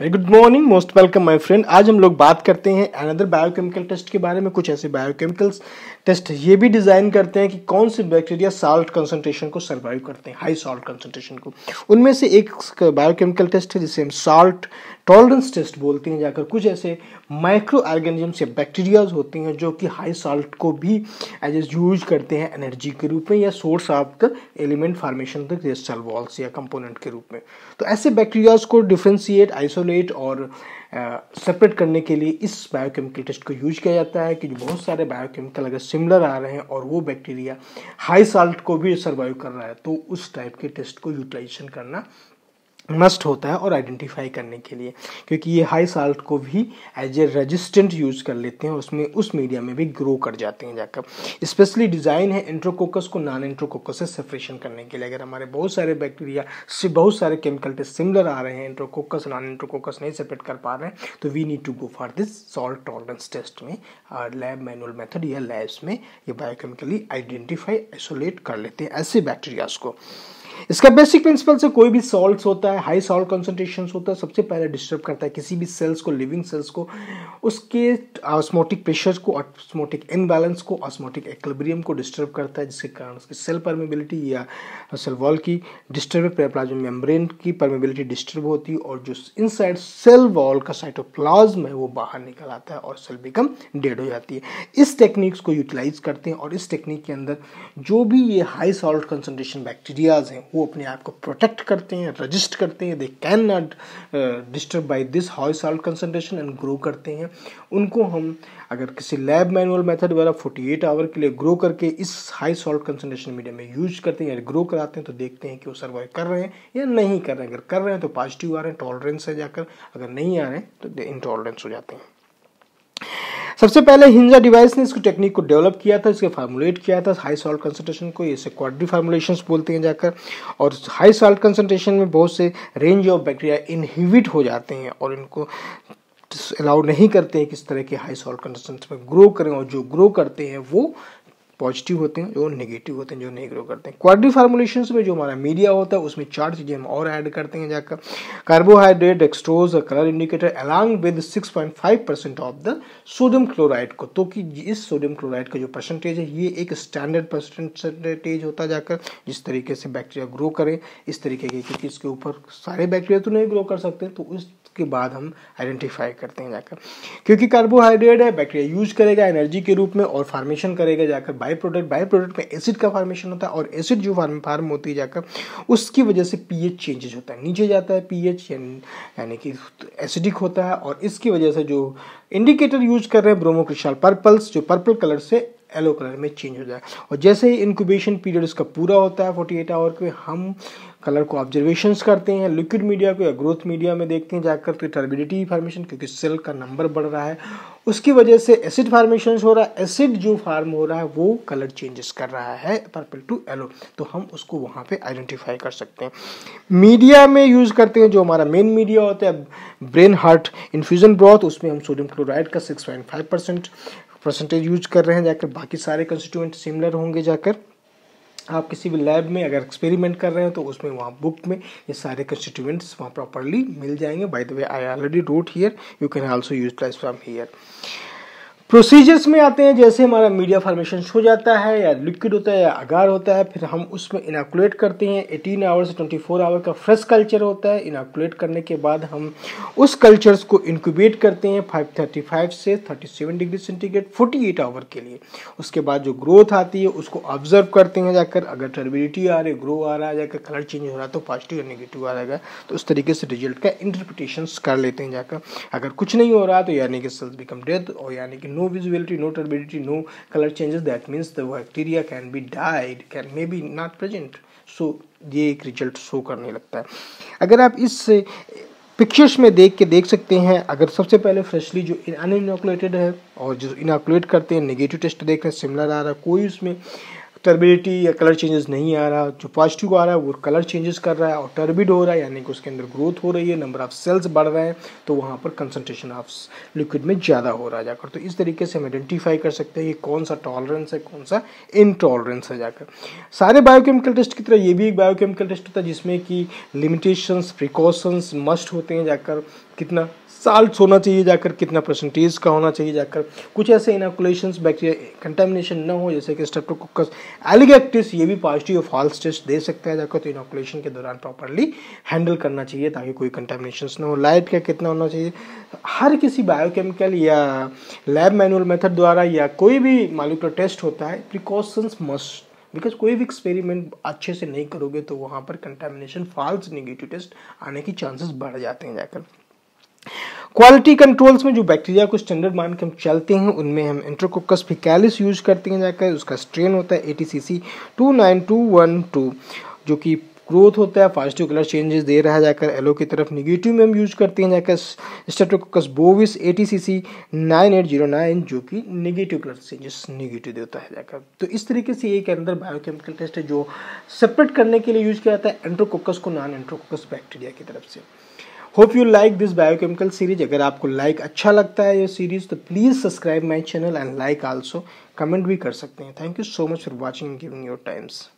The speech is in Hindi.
very good morning most welcome my friend आज हम लोग बात करते हैं अनदर बायोकेमिकल टेस्ट के बारे में कुछ ऐसे बायोकेमिकल्स टेस्ट ये भी डिज़ाइन करते हैं कि कौन से बैक्टीरिया साल्ट कंसनट्रेशन को सर्वाइव करते हैं हाई साल्ट कंसनट्रेशन को उनमें से एक बायोकेमिकल टेस्ट है जिसे हम साल्ट टॉलरेंस टेस्ट बोलते हैं जाकर कुछ ऐसे माइक्रो ऑर्गेनिज्म या बैक्टीरियाज होते हैं जो कि हाई साल्ट को भी एज एज यूज करते हैं एनर्जी के रूप में या source of the element formation the crystal walls या कंपोनेंट के रूप में तो ऐसे बैक्टीरियाज को डिफ्रेंशिएट आइसोलेट और सेपरेट uh, करने के लिए इस बायोकेमिकल टेस्ट को यूज किया जाता है कि जो बहुत सारे बायोकेमिकल अगर सिमिलर आ रहे हैं और वो बैक्टीरिया हाई साल्ट को भी सर्वाइव कर रहा है तो उस टाइप के टेस्ट को यूटिलाइजेशन करना मस्ट होता है और आइडेंटिफाई करने के लिए क्योंकि ये हाई साल्ट को भी एज ए रेजिस्टेंट यूज़ कर लेते हैं और उसमें उस मीडिया में भी ग्रो कर जाते हैं जाकर स्पेशली डिज़ाइन है इंट्रोकोकस को नॉन इंट्रोकोकस से सेपरेशन करने के लिए अगर हमारे बहुत सारे बैक्टीरिया से बहुत सारे केमिकल टेस्ट सिमिलर आ रहे हैं इंट्रोकोकस नॉन इंट्रोकोकस नहीं सेपरेट कर पा रहे हैं तो we need to go for this salt tolerance test में लैब मैनुअल मेथड या लैब्स में ये बायोकेमिकली आइडेंटिफाई आइसोलेट कर लेते हैं ऐसे बैक्टीरियाज को इसका बेसिक प्रिंसिपल से कोई भी सॉल्ट होता है हाई सॉल्ट कंसनट्रेशन होता है सबसे पहले डिस्टर्ब करता है किसी भी सेल्स को लिविंग सेल्स को उसके ऑस्मोटिक प्रेशर को ऑस्मोटिक इनबैलेंस को ऑस्मोटिक एक्लिब्रियम को डिस्टर्ब करता है जिसके कारण उसकी सेल परमेबिलिटी या सेल वॉल की डिस्टर्ब प्लाज्म मेम्ब्रेन की परमेबिलिटी डिस्टर्ब होती है और जो इनसाइड सेल वॉल का साइटोप्लाज्म है वो बाहर निकल आता है और सेल बिकम डेड हो जाती है इस टेक्निक्स को यूटिलाइज करते हैं और इस टेक्निक के अंदर जो भी ये हाई सॉल्ट कंसनट्रेशन बैक्टीरियाज हैं वो अपने आप को प्रोटेक्ट करते हैं रजिस्ट करते हैं they can not disturb by this high salt concentration and grow करते हैं उनको हम अगर किसी लैब मैनुअल मेथड वाला 48 आवर के लिए ग्रो करके इस हाई सॉल्ट कंसनट्रेशन मीडियम में यूज करते हैं या ग्रो कराते हैं तो देखते हैं कि वो सर्वाइव कर रहे हैं या नहीं कर रहे हैं अगर कर रहे हैं तो पॉजिटिव आ रहे हैं टॉलरेंस है जाकर अगर नहीं आ रहे हैं तो इनटॉलरेंस हो जाते हैं सबसे पहले हिंजा डिवाइस ने इसको टेक्निक को डेवलप किया था इसके फार्मुलेट किया था हाई सॉल्ट कंसनट्रेशन को इसे क्वाड्री फार्मुलेशन बोलते हैं जाकर और हाई सॉल्ट कंसनट्रेशन में बहुत से रेंज ऑफ बैक्टीरिया इनहिबिट हो जाते हैं और इनको अलाउ नहीं करते हैं किस तरह के हाई सॉल्ट कंसनट्रेशन में ग्रो करें और जो ग्रो करते हैं वो पॉजिटिव होते हैं जो नेगेटिव होते हैं जो नहीं ग्रो करते हैं क्वाड्री फार्मोलेशन में जो हमारा मीडिया होता है उसमें चार चीज़ें हम और ऐड करते हैं जाकर carbohydrate dextrose colour indicator along with 6.5 percent of the sodium chloride को तो कि इस सोडियम क्लोराइड का जो परसेंटेज है ये एक स्टैंडर्ड परसेंटेज होता जाकर जिस तरीके से बैक्टीरिया ग्रो करें इस तरीके के क्योंकि इसके ऊपर सारे बैक्टीरिया तो नहीं ग्रो कर सकते तो इस उसके बाद हम आइडेंटिफाई करते हैं जाकर क्योंकि कार्बोहाइड्रेट है बैक्टीरिया यूज करेगा एनर्जी के रूप में और फार्मेशन करेगा जाकर बाई प्रोडक्ट बाई प्रोडक्ट में एसिड का फार्मेशन होता है और एसिड जो फार्म फार्म होती है जाकर उसकी वजह से पीएच चेंजेस होता है नीचे जाता है पीएच यानी कि एसिडिक होता है और इसकी वजह से जो इंडिकेटर यूज कर रहे हैं ब्रोमोक्रिशाल पर्पल्स जो पर्पल कलर से एलो कलर में चेंज हो जाए और जैसे ही इंक्यूबेशन पीरियड इसका पूरा होता है 48 आवर के हम कलर को ऑब्जर्वेशन करते हैं लिक्विड मीडिया को या ग्रोथ मीडिया में देखते हैं जाकर तो टर्बिडिटी फार्मेशन क्योंकि सेल का नंबर बढ़ रहा है उसकी वजह से एसिड फार्मेशन हो रहा है एसिड जो फार्म हो रहा है वो कलर चेंजेस कर रहा है पर्पल टू येलो तो हम उसको वहाँ पे आइडेंटिफाई कर सकते हैं मीडिया में यूज़ करते हैं जो हमारा मेन मीडिया होता है ब्रेन हार्ट इन्फ्यूजन ब्रॉथ उसमें हम सोडियम क्लोराइड का six point five percent percentage use कर रहे हैं जाकर बाकी सारे कंस्टिट्यूएंट सिमिलर होंगे जाकर आप किसी भी लैब में अगर एक्सपेरिमेंट कर रहे हैं तो उसमें वहाँ बुक में ये सारे कंस्टिट्यूएंट्स वहाँ प्रॉपरली मिल जाएंगे by the way I already wrote here you can also utilize from here procedures में आते हैं जैसे हमारा मीडिया फॉर्मेशन हो जाता है या लिक्विड होता है या अगार होता है फिर हम उसमें इनाकुलेट करते हैं 18 आवर से 24 आवर का फ्रेश कल्चर होता है इनाकुलेट करने के बाद हम उस कल्चर्स को इनक्यूबेट करते हैं 535 से 37 डिग्री सेंटीग्रेड 48 आवर के लिए उसके बाद जो ग्रोथ आती है उसको ऑब्जर्व करते हैं जाकर अगर टर्बिलिटी आ रही ग्रो आ रहा है जाकर कलर चेंज हो रहा है तो पॉजिटिव या निगेटिव आ रहा है तो उस तरीके से रिजल्ट का इंटरप्रिटेशन कर लेते हैं जाकर अगर कुछ नहीं हो रहा तो यानी कि सेल्स बिकम डेथ और यानी कि no visibility no turbidity no color changes that means the bacteria can be died can maybe not present so ये एक रिजल्ट शो करने लगता है अगर आप इस पिक्चर्स में देख के देख सकते हैं अगर सबसे पहले फ्रेशली जो अनइनोकुलेटेड है और जो इनाकुलेट करते हैं नेगेटिव टेस्ट देख रहे हैं सिमिलर आ रहा है कोई उसमें टर्बिडिटी या कलर चेंजेस नहीं आ रहा जो पॉजिटिव आ रहा है वो कलर चेंजेस कर रहा है और टर्बिड हो रहा है यानी कि उसके अंदर ग्रोथ हो रही है नंबर ऑफ सेल्स बढ़ रहे हैं तो वहाँ पर कंसनट्रेशन ऑफ लिक्विड में ज़्यादा हो रहा है जाकर तो इस तरीके से हम आइडेंटिफाई कर सकते हैं कि कौन सा टॉलरेंस है कौन सा इनटॉलरेंस है जाकर सारे बायोकेमिकल टेस्ट की तरह ये भी एक बायोकेमिकल टेस्ट होता है जिसमें कि लिमिटेशंस प्रिकॉशंस मस्ट होते हैं जाकर कितना साल्ट होना चाहिए जाकर कितना परसेंटेज का होना चाहिए जाकर कुछ ऐसे इनाकुलेशन बैक्टीरिया कंटेमिनेशन ना हो जैसे कि स्टेप्टोकोकस एलिगेक्टिस ये भी पॉजिटिव या फॉल्स टेस्ट दे सकता है जाकर तो इनोकुलेशन के दौरान प्रॉपरली हैंडल करना चाहिए ताकि कोई कंटेमिनेशन ना हो लाइट का कितना होना चाहिए हर किसी बायोकेमिकल या लैब मैनुअल मेथड द्वारा या कोई भी मालिकुलर टेस्ट होता है प्रिकॉशंस मस्ट बिकॉज कोई भी एक्सपेरिमेंट अच्छे से नहीं करोगे तो वहाँ पर कंटेमिनेशन फॉल्स निगेटिव टेस्ट आने की चांसेस बढ़ जाते हैं जाकर क्वालिटी कंट्रोल्स में जो बैक्टीरिया को स्टैंडर्ड मान के हम चलते हैं उनमें हम इंट्रोकोकस फिकैलिस यूज करते हैं जाकर उसका स्ट्रेन होता है A T C C two nine two one two जो कि ग्रोथ होता है पॉजिटिव कलर चेंजेस दे रहा है जाकर एलो की तरफ निगेटिव में हम यूज करते हैं जाकर streptococcus bovis A T C C nine eight zero nine जो कि निगेटिव कलर चेंजेस निगेटिव देता है जाकर तो इस तरीके से एक अंदर बायोकेमिकल टेस्ट है जो सेपरेट करने के लिए यूज किया जाता है एंट्रोकोकस को नॉन एंट्रोकोकस बैक्टीरिया की तरफ से hope you like this biochemical series अगर आपको लाइक अच्छा लगता है ये सीरीज तो please subscribe my channel and like also comment भी कर सकते हैं thank you so much for watching giving your times